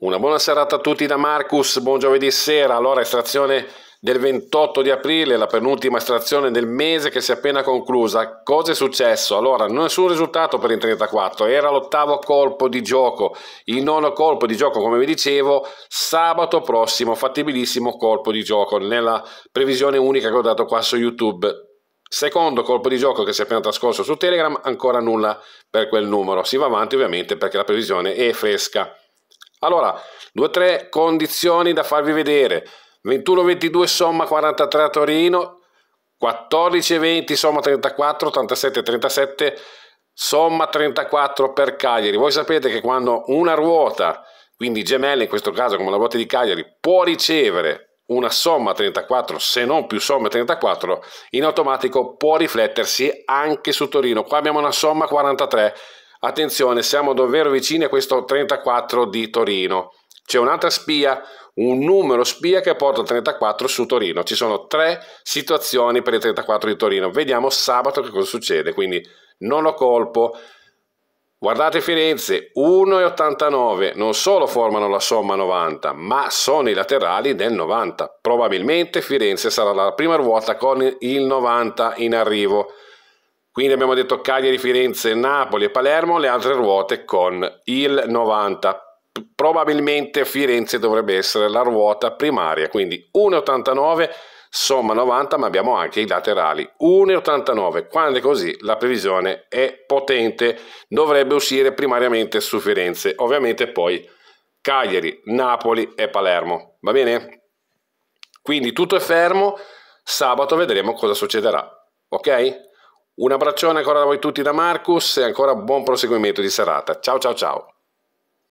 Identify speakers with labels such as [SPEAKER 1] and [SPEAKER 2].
[SPEAKER 1] Una buona serata a tutti da Marcus, buon giovedì sera, allora estrazione del 28 di aprile, la penultima estrazione del mese che si è appena conclusa. Cosa è successo? Allora, nessun risultato per il 34, era l'ottavo colpo di gioco, il nono colpo di gioco, come vi dicevo, sabato prossimo, fattibilissimo colpo di gioco, nella previsione unica che ho dato qua su YouTube. Secondo colpo di gioco che si è appena trascorso su Telegram, ancora nulla per quel numero. Si va avanti ovviamente perché la previsione è fresca. Allora, due o tre condizioni da farvi vedere. 21-22 somma 43 a Torino, 14-20 somma 34, 87-37 somma 34 per Cagliari. Voi sapete che quando una ruota, quindi gemelle in questo caso come la ruota di Cagliari, può ricevere una somma 34, se non più somma 34, in automatico può riflettersi anche su Torino. Qua abbiamo una somma 43 Attenzione, siamo davvero vicini a questo 34 di Torino. C'è un'altra spia, un numero spia che porta 34 su Torino. Ci sono tre situazioni per il 34 di Torino. Vediamo sabato che cosa succede. Quindi non ho colpo. Guardate Firenze, 1,89 non solo formano la somma 90, ma sono i laterali del 90. Probabilmente Firenze sarà la prima ruota con il 90 in arrivo. Quindi abbiamo detto Cagliari, Firenze, Napoli e Palermo, le altre ruote con il 90. Probabilmente Firenze dovrebbe essere la ruota primaria, quindi 1,89 somma 90 ma abbiamo anche i laterali 1,89 quando è così la previsione è potente dovrebbe uscire primariamente su Firenze ovviamente poi Cagliari, Napoli e Palermo va bene? quindi tutto è fermo sabato vedremo cosa succederà ok? Un abbraccione ancora da voi tutti da Marcus e ancora buon proseguimento di serata. Ciao ciao ciao!